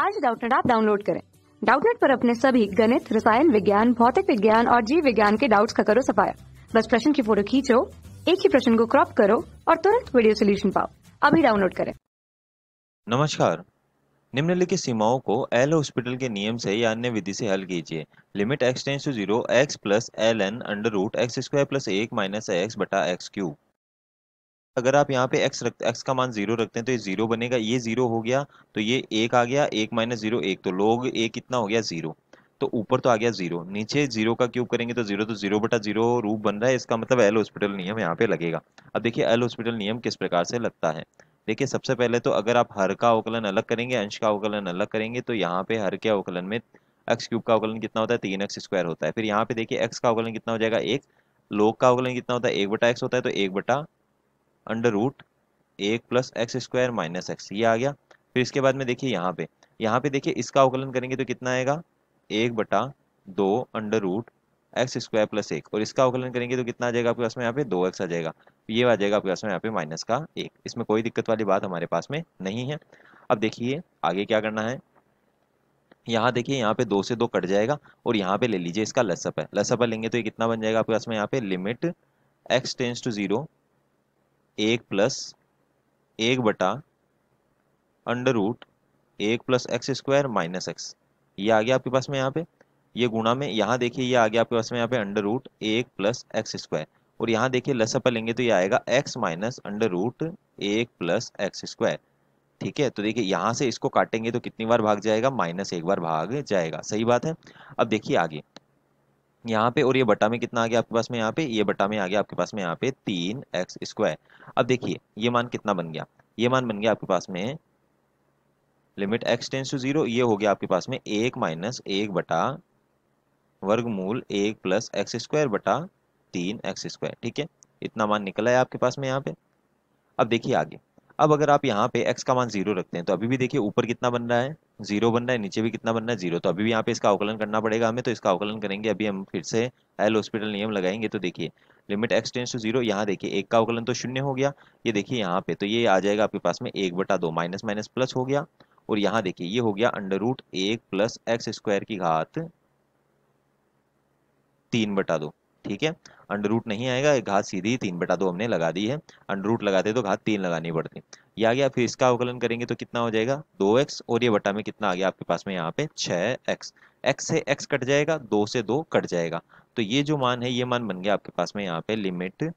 आज डाउटनेट आप डाउनलोड करें डाउटनेट पर अपने सभी गणित रसायन विज्ञान भौतिक विज्ञान और जीव विज्ञान के डाउट्स का करो सफाया बस प्रश्न की फोटो खींचो एक ही प्रश्न को क्रॉप करो और तुरंत वीडियो सोल्यूशन पाओ अभी डाउनलोड करें नमस्कार निम्नलिखित सीमाओं को एल हॉस्पिटल के नियम से या अन्य विधि से हल कीजिए limit x tends to zero x plus L N under root x square plus एक माइनस एक्स बटा एक्स क्यूब अगर आप यहाँ पे x रखते एक्स का मान जीरो रखते हैं तो ये जीरो बनेगा ये जीरो हो गया तो ये एक आ गया एक माइनस जीरो एक तो लोग एक कितना हो गया जीरो तो ऊपर तो आ गया जीरो नीचे जीरो का क्यूब करेंगे तो जीरो तो जीरो बटा जीरो रूप बन रहा है इसका मतलब एल हॉस्पिटल नियम यहाँ पे लगेगा अब देखिए एल हॉस्पिटल नियम किस प्रकार से लगता है देखिए सबसे पहले तो अगर आप हर का अवकलन अलग करेंगे अंश का अवकलन अलग करेंगे तो यहाँ पे हर के अवकलन में एक्स क्यूब का अवकलन कितना होता है तीन एक्स स्क्वायर होता है फिर यहाँ पे देखिए एक्स का अवकलन कितना हो जाएगा एक लोग का अवकलन कितना होता है एक बटा एक्स होता है तो एक बटा अंडर रूट एक plus x square minus x ये आ गया फिर इसके बाद में देखिए यहाँ पे यहाँ पे देखिए इसका अवकलन करेंगे तो कितना आएगा एक बटा दो under root x square plus एक और इसका अवकलन करेंगे तो कितना आ जाएगा आपके पास में यहाँ पे दो एक्स आ जाएगा ये आ जाएगा आपके पास में यहाँ पे माइनस का एक इसमें कोई दिक्कत वाली बात हमारे पास में नहीं है अब देखिए आगे क्या करना है यहाँ देखिए यहाँ पे दो से दो कट जाएगा और यहाँ पे ले लीजिए इसका लसअप है लसअप लेंगे तो ये कितना बन जाएगा आपके पास में यहाँ पे limit x tends to zero एक प्लस एक बटा अंडर रूट एक plus x square minus x ये आ गया आपके पास में यहाँ पे ये गुणा में यहाँ देखिए ये आ गया आपके पास में यहाँ पे अंडर रूट एक प्लस एक्स स्क्वायर और यहाँ देखिए लसअप लेंगे तो ये आएगा एक्स माइनस अंडर रूट एक प्लस एक्स स्क्वायर ठीक है तो देखिए यहाँ से इसको काटेंगे तो कितनी बार भाग जाएगा माइनस एक बार भाग जाएगा सही बात है अब देखिए आगे यहाँ पे और ये बटा में कितना आ गया आपके पास में यहाँ पे ये बटा में आ गया आपके पास में यहाँ पे तीन एक्स स्क्वायर अब देखिए ये मान कितना बन गया ये मान बन गया आपके पास में limit x tends to zero ये हो गया आपके पास में एक माइनस एक बटा वर्गमूल एक प्लस एक्स स्क्वायर बटा तीन एक्स स्क्वायर ठीक है इतना मान निकला है आपके पास में यहाँ पे अब देखिए आगे अब अगर आप यहाँ पे x का मान जीरो रखते हैं तो अभी भी देखिए ऊपर कितना बन रहा है जीरो बन रहा है नीचे भी कितना बन रहा है जीरो तो अभी भी यहाँ पे इसका अवकलन करना पड़ेगा हमें तो इसका अवकलन करेंगे अभी हम फिर से एल हॉस्पिटल नियम लगाएंगे तो देखिए limit x tends to zero यहाँ देखिए एक का अवकलन तो शून्य हो गया ये देखिए यहाँ पे तो ये आ जाएगा आपके पास में एक बटा दो माइनस माइनस प्लस हो गया और यहाँ देखिए ये हो गया अंडर रूट एक प्लस एक्स स्क्वायर की घात तीन बटा दो ठीक है अंडर रूट नहीं आएगा एक घात सीधी तीन बटा दो हमने लगा दी है अंडर रूट लगाते तो घात तीन लगानी पड़ती ये आ गया फिर इसका अवकलन करेंगे तो कितना हो जाएगा दो एक्स और ये बटा में कितना आ गया आपके पास में यहाँ पे छः एक्स एक्स से एक्स कट जाएगा दो से दो कट जाएगा तो ये जो मान है ये मान बन गया आपके पास में यहाँ पे limit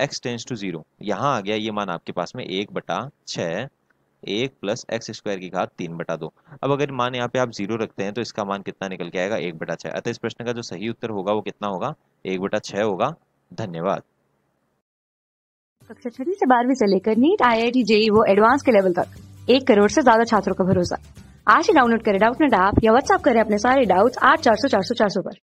x tends to zero यहाँ आ गया ये मान आपके पास में एक बटा छः एक प्लस एक्स स्क्वायर की घात तीन बटा दो अब अगर मान यहाँ पे आप जीरो रखते हैं तो इसका मान कितना निकल के आएगा एक बटा छः अतः इस प्रश्न का जो सही उत्तर होगा वो कितना होगा एक बटा छः होगा धन्यवाद कक्षा छठी से बारहवीं से लेकर NEET I I T JEE वो एडवांस के लेवल तक एक करोड़ से ज्यादा छात्रों का भरोसा आज ही डाउनलोड करें डाउट नेट ऐप या व्हाट्सअप करें अपने सारे डाउट्स आठ चार सौ चार सौ चार सौ पर